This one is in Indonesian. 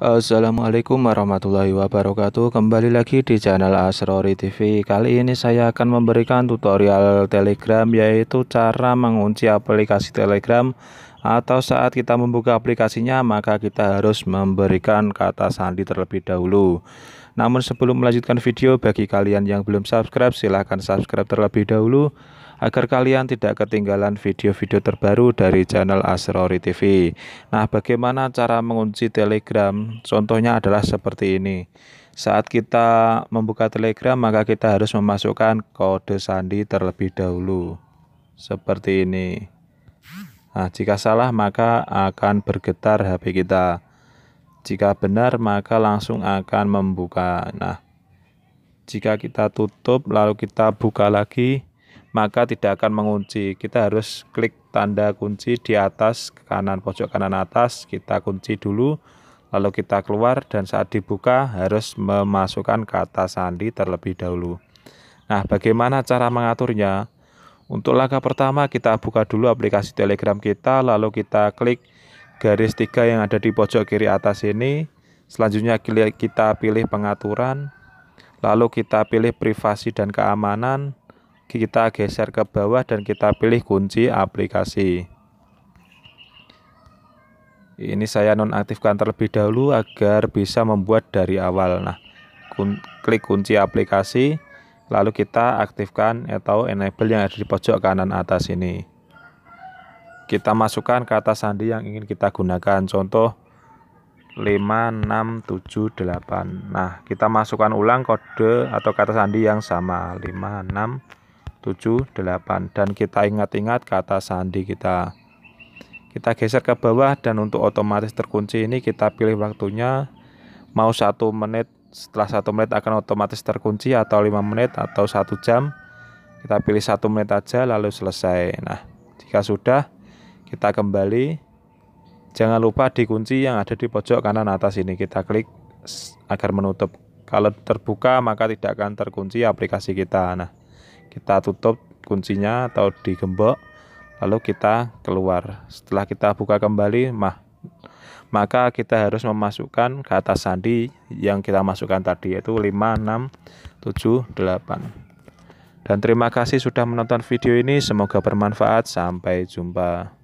Assalamualaikum warahmatullahi wabarakatuh Kembali lagi di channel Asrori TV Kali ini saya akan memberikan tutorial telegram Yaitu cara mengunci aplikasi telegram atau saat kita membuka aplikasinya maka kita harus memberikan kata sandi terlebih dahulu namun sebelum melanjutkan video bagi kalian yang belum subscribe silahkan subscribe terlebih dahulu agar kalian tidak ketinggalan video-video terbaru dari channel Asrori TV nah bagaimana cara mengunci telegram contohnya adalah seperti ini saat kita membuka telegram maka kita harus memasukkan kode sandi terlebih dahulu seperti ini Nah, jika salah maka akan bergetar HP kita. Jika benar maka langsung akan membuka. Nah, jika kita tutup lalu kita buka lagi maka tidak akan mengunci. Kita harus klik tanda kunci di atas kanan pojok kanan atas, kita kunci dulu. Lalu kita keluar dan saat dibuka harus memasukkan kata sandi terlebih dahulu. Nah, bagaimana cara mengaturnya? Untuk langkah pertama kita buka dulu aplikasi Telegram kita lalu kita klik garis tiga yang ada di pojok kiri atas ini. Selanjutnya kita pilih pengaturan, lalu kita pilih privasi dan keamanan, kita geser ke bawah dan kita pilih kunci aplikasi. Ini saya nonaktifkan terlebih dahulu agar bisa membuat dari awal. Nah, klik kunci aplikasi lalu kita aktifkan atau enable yang ada di pojok kanan atas ini kita masukkan kata sandi yang ingin kita gunakan contoh 5, 6, 7, 8 nah kita masukkan ulang kode atau kata sandi yang sama 5, 6, 7, 8 dan kita ingat-ingat kata sandi kita kita geser ke bawah dan untuk otomatis terkunci ini kita pilih waktunya mau satu menit setelah satu menit akan otomatis terkunci atau lima menit atau satu jam kita pilih satu menit aja lalu selesai nah jika sudah kita kembali jangan lupa dikunci yang ada di pojok kanan atas ini kita klik agar menutup kalau terbuka maka tidak akan terkunci aplikasi kita nah kita tutup kuncinya atau digembok lalu kita keluar setelah kita buka kembali mah maka kita harus memasukkan kata sandi yang kita masukkan tadi yaitu 5, 6, 7, 8. Dan terima kasih sudah menonton video ini, semoga bermanfaat. Sampai jumpa.